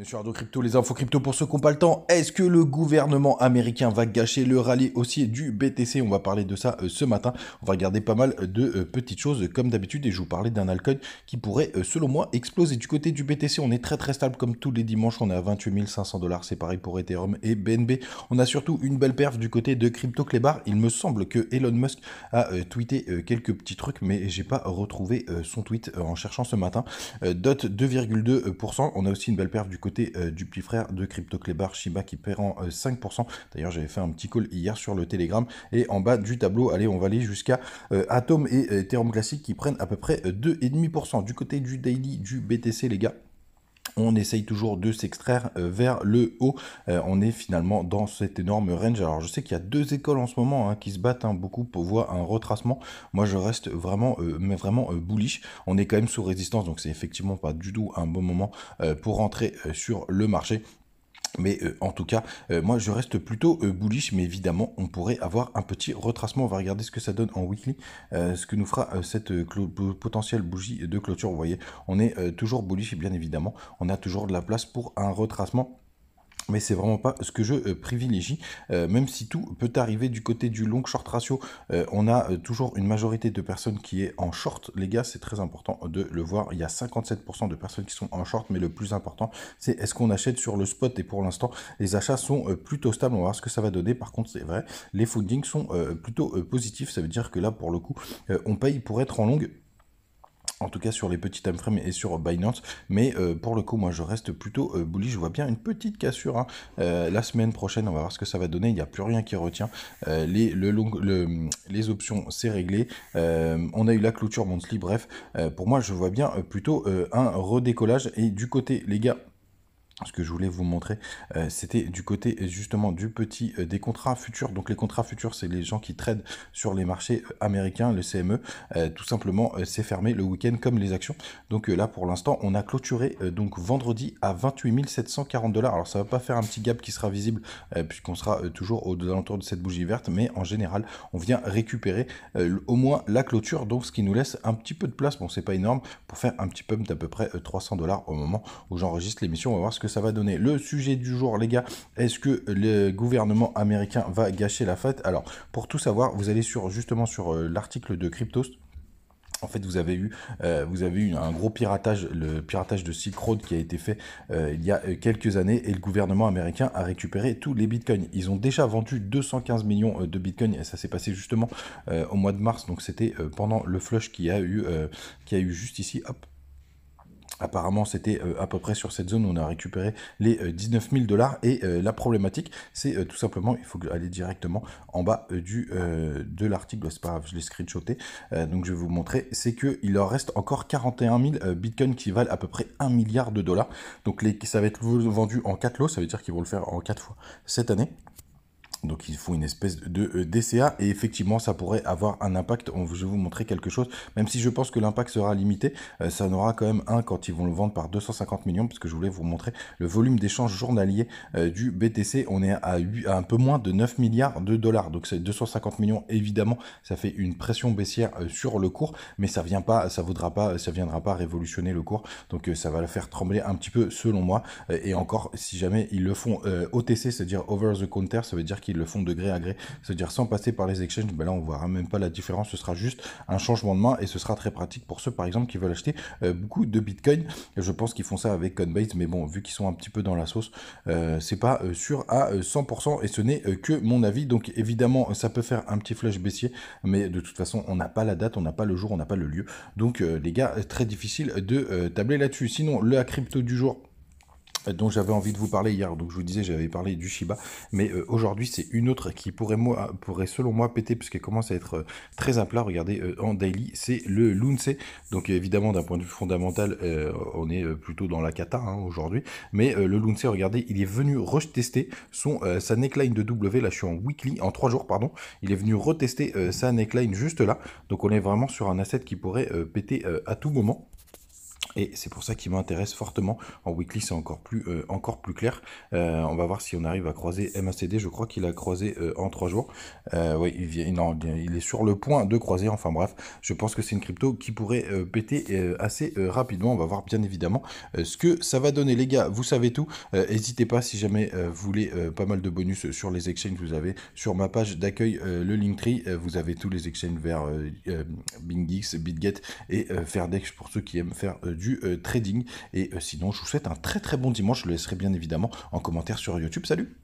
Bien Ardo Crypto, les infos crypto pour ceux qui n'ont pas le temps. Est-ce que le gouvernement américain va gâcher le rallye aussi du BTC On va parler de ça euh, ce matin. On va regarder pas mal de euh, petites choses euh, comme d'habitude et je vous parlais d'un alcool qui pourrait, selon moi, exploser. Du côté du BTC, on est très très stable comme tous les dimanches. On est à 28 500 dollars. C'est pareil pour Ethereum et BNB. On a surtout une belle perf du côté de Crypto Clébar. Il me semble que Elon Musk a tweeté quelques petits trucs, mais j'ai pas retrouvé son tweet en cherchant ce matin. Dot 2,2%. On a aussi une belle perf du côté euh, du petit frère de Crypto Clebar Shiba qui perd en 5%. Euh, D'ailleurs, j'avais fait un petit call hier sur le Telegram et en bas du tableau, allez, on va aller jusqu'à euh, Atom et Ethereum classique qui prennent à peu près 2,5%. Du côté du daily du BTC, les gars, on essaye toujours de s'extraire euh, vers le haut. Euh, on est finalement dans cet énorme range. Alors je sais qu'il y a deux écoles en ce moment hein, qui se battent hein, beaucoup pour voir un retracement. Moi je reste vraiment, euh, mais vraiment bullish. On est quand même sous résistance, donc c'est effectivement pas du tout un bon moment pour rentrer sur le marché. Mais euh, en tout cas, euh, moi je reste plutôt euh, bullish, mais évidemment on pourrait avoir un petit retracement. On va regarder ce que ça donne en weekly, ce que nous fera cette potentielle bougie de clôture. Vous voyez, on est toujours bullish, bien évidemment. On a toujours de la place pour un retracement mais c'est vraiment pas ce que je euh, privilégie, euh, même si tout peut arriver du côté du long short ratio. Euh, on a toujours une majorité de personnes qui est en short, les gars, c'est très important de le voir. Il y a 57% de personnes qui sont en short, mais le plus important, c'est est-ce qu'on achète sur le spot. Et pour l'instant, les achats sont plutôt stables. On va voir ce que ça va donner. Par contre, c'est vrai, les fundings sont plutôt positifs. Ça veut dire que là, pour le coup, on paye pour être en longue en tout cas sur les petits timeframes et sur euh, Binance. Mais euh, pour le coup, moi je reste plutôt euh, Je vois bien une petite cassure. Hein. Euh, la semaine prochaine, on va voir ce que ça va donner. Il n'y a plus rien qui retient. les, les options, c'est réglé. on a eu la clôture monthly. Bref, pour moi, je vois bien plutôt un redécollage. Et du côté, les gars, ce que je voulais vous montrer, euh, c'était du côté justement du petit euh, des contrats futurs. Donc les contrats futurs, c'est les gens qui tradent sur les marchés euh, américains, le CME. tout simplement, c'est fermé le week-end comme les actions. Donc là, pour l'instant, on a clôturé donc vendredi à 28 740 dollars. Alors ça va pas faire un petit gap qui sera visible puisqu'on sera toujours aux alentours de cette bougie verte, mais en général, on vient récupérer au moins la clôture, donc ce qui nous laisse un petit peu de place. Bon, c'est pas énorme pour faire un petit pump d'à peu près 300 dollars au moment où j'enregistre l'émission. On va voir ce que ça va donner. Le sujet du jour, les gars, est-ce que le gouvernement américain va gâcher la fête Alors, pour tout savoir, vous allez sur justement sur euh, l'article de Cryptost. En fait, vous avez eu, euh, vous avez eu un gros piratage, le piratage de Silk Road qui a été fait euh, il y a quelques années et le gouvernement américain a récupéré tous les bitcoins. Ils ont déjà vendu 215 millions de bitcoins et ça s'est passé justement au mois de mars. Donc c'était pendant le flush qui a eu, qui a eu juste ici. Hop, Apparemment, c'était euh, à peu près sur cette zone où on a récupéré les 19 euh, 000 dollars. Et euh, la problématique, c'est tout simplement, il faut aller directement en bas du, de l'article. Bah, c'est pas grave, je l'ai screenshoté. donc, je vais vous montrer. C'est que il leur reste encore 41 000 bitcoins qui valent à peu près 1 milliard de dollars. Donc, les, ça va être vendu en 4 lots. Ça veut dire qu'ils vont le faire en 4 fois cette année. Donc ils font une espèce de euh, DCA et effectivement ça pourrait avoir un impact. Je vais vous montrer quelque chose, même si je pense que l'impact sera limité, euh, ça en aura quand même un quand ils vont le vendre par 250 millions, parce que je voulais vous montrer le volume d'échanges journaliers euh, du BTC. On est à, un peu moins de 9 milliards de dollars. Donc c'est 250 millions, évidemment, ça fait une pression baissière sur le cours, mais ça vient pas, ça voudra pas, ça viendra pas révolutionner le cours. Donc ça va le faire trembler un petit peu selon moi. Et encore, si jamais ils le font OTC, c'est-à-dire over the counter, ça veut dire qu'ils qui le font de gré à gré, c'est-à-dire sans passer par les exchanges, mais ben là on verra même pas la différence, ce sera juste un changement de main et ce sera très pratique pour ceux par exemple qui veulent acheter euh, beaucoup de Bitcoin. Je pense qu'ils font ça avec Coinbase, mais bon, vu qu'ils sont un petit peu dans la sauce, euh, c'est pas euh, sûr à 100% et ce n'est que mon avis. Donc évidemment, ça peut faire un petit flash baissier, mais de toute façon, on n'a pas la date, on n'a pas le jour, on n'a pas le lieu. Donc les gars, très difficile de tabler là-dessus. Sinon, le crypto du jour, euh, dont j'avais envie de vous parler hier. Donc je vous disais, j'avais parlé du Shiba, mais euh, aujourd'hui c'est une autre qui pourrait, moi, pourrait selon moi péter puisqu'elle commence à être euh, très à plat. Regardez en daily, c'est le Lunce. Donc évidemment d'un point de vue fondamental, on est plutôt dans la cata hein, aujourd'hui. Mais le Lunce, regardez, il est venu retester son sa neckline de W. Là je suis en weekly, en trois jours pardon. Il est venu retester sa neckline juste là. Donc on est vraiment sur un asset qui pourrait péter à tout moment et c'est pour ça qu'il m'intéresse fortement. En weekly, c'est encore plus, euh, encore plus clair. Euh, on va voir si on arrive à croiser MACD. Je crois qu'il a croisé euh, en trois jours. oui, il, vient, il, est sur le point de croiser. Enfin bref, je pense que c'est une crypto qui pourrait péter assez rapidement. On va voir bien évidemment ce que ça va donner. Les gars, vous savez tout. N'hésitez pas si jamais vous voulez pas mal de bonus sur les exchanges. Vous avez sur ma page d'accueil le Linktree. vous avez tous les exchanges vers BingX, BitGet et Ferdex pour ceux qui aiment faire du euh, trading. Et euh, sinon, je vous souhaite un très très bon dimanche. Je le laisserai bien évidemment en commentaire sur YouTube. Salut